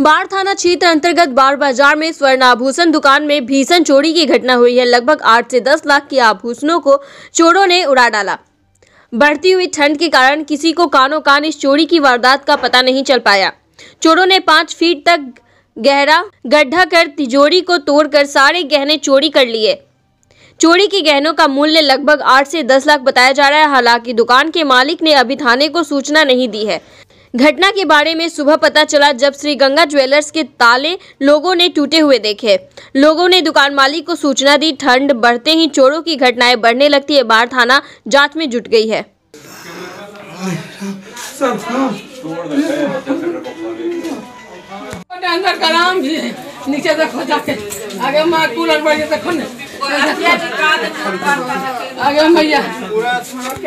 बाढ़ थाना क्षेत्र अंतर्गत बाढ़ बाजार में स्वर्ण आभूषण दुकान में भीषण चोरी की घटना हुई है लगभग आठ से दस लाख के आभूषणों को चोरों ने उड़ा डाला बढ़ती हुई ठंड के कारण किसी को कानों कान इस चोरी की वारदात का पता नहीं चल पाया चोरों ने पाँच फीट तक गहरा गड्ढा कर तिजोरी को तोड़कर सारे गहने चोरी कर लिए चोरी के गहनों का मूल्य लगभग आठ से दस लाख बताया जा रहा है हालांकि दुकान के मालिक ने अभी थाने को सूचना नहीं दी है घटना के बारे में सुबह पता चला जब श्री गंगा ज्वेलर्स के ताले लोगों ने टूटे हुए देखे लोगों ने दुकान मालिक को सूचना दी ठंड बढ़ते ही चोरों की घटनाएं बढ़ने लगती है बाढ़ थाना जांच में जुट गई है अंदर नीचे आगे आगे मैया